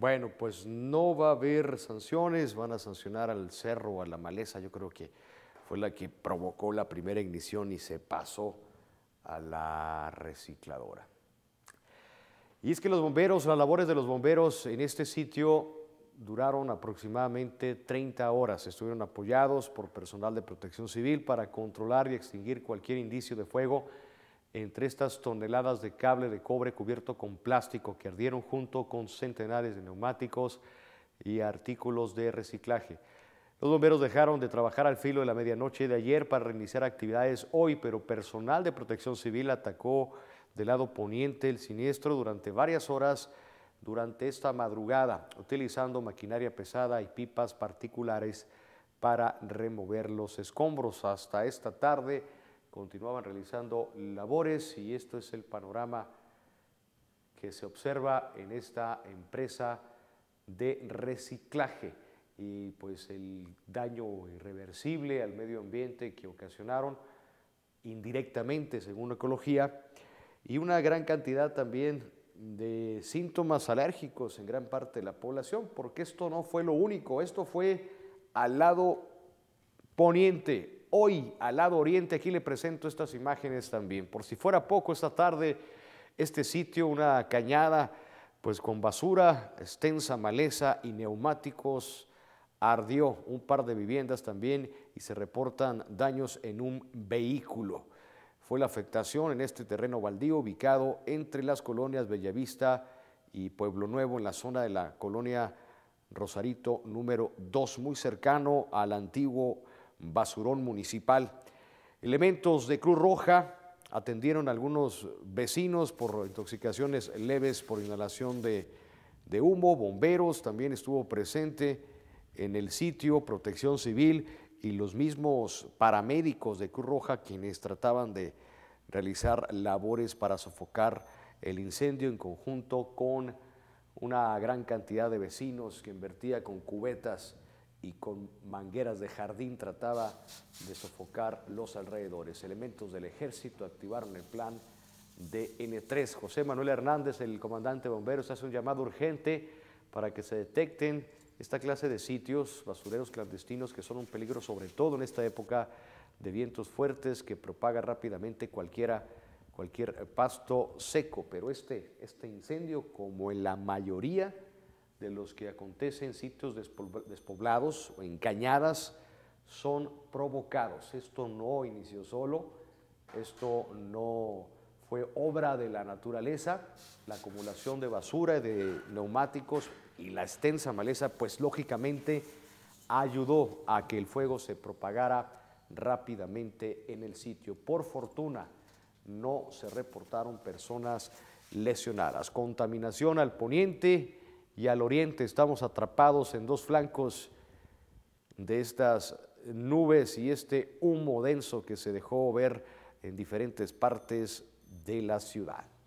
Bueno, pues no va a haber sanciones, van a sancionar al cerro, a la maleza, yo creo que fue la que provocó la primera ignición y se pasó a la recicladora. Y es que los bomberos, las labores de los bomberos en este sitio duraron aproximadamente 30 horas. Estuvieron apoyados por personal de protección civil para controlar y extinguir cualquier indicio de fuego entre estas toneladas de cable de cobre cubierto con plástico que ardieron junto con centenares de neumáticos y artículos de reciclaje. Los bomberos dejaron de trabajar al filo de la medianoche de ayer para reiniciar actividades hoy, pero personal de protección civil atacó del lado poniente el siniestro durante varias horas durante esta madrugada, utilizando maquinaria pesada y pipas particulares para remover los escombros. Hasta esta tarde, continuaban realizando labores y esto es el panorama que se observa en esta empresa de reciclaje y pues el daño irreversible al medio ambiente que ocasionaron indirectamente según ecología y una gran cantidad también de síntomas alérgicos en gran parte de la población, porque esto no fue lo único, esto fue al lado poniente, hoy al lado oriente, aquí le presento estas imágenes también. Por si fuera poco, esta tarde, este sitio, una cañada, pues con basura, extensa maleza y neumáticos, ardió un par de viviendas también y se reportan daños en un vehículo. Fue la afectación en este terreno baldío ubicado entre las colonias Bellavista y Pueblo Nuevo en la zona de la colonia Rosarito número 2, muy cercano al antiguo basurón municipal. Elementos de Cruz Roja atendieron a algunos vecinos por intoxicaciones leves por inhalación de, humo, bomberos también estuvo presente en el sitio, protección civil y los mismos paramédicos de Cruz Roja quienes trataban de realizar labores para sofocar el incendio en conjunto con una gran cantidad de vecinos que invertía con cubetas y con mangueras de jardín trataba de sofocar los alrededores. Elementos del ejército activaron el plan de N3. José Manuel Hernández, el comandante bomberos, hace un llamado urgente para que se detecten esta clase de sitios, basureros clandestinos, que son un peligro sobre todo en esta época de vientos fuertes que propaga rápidamente cualquiera, cualquier pasto seco. Pero este, este incendio, como en la mayoría de los que acontecen en sitios despoblados o en cañadas son provocados. Esto no inició solo, esto no fue obra de la naturaleza, la acumulación de basura, de neumáticos y la extensa maleza, pues lógicamente ayudó a que el fuego se propagara rápidamente en el sitio. Por fortuna, no se reportaron personas lesionadas. Contaminación al poniente, y al oriente estamos atrapados en dos flancos de estas nubes y este humo denso que se dejó ver en diferentes partes de la ciudad.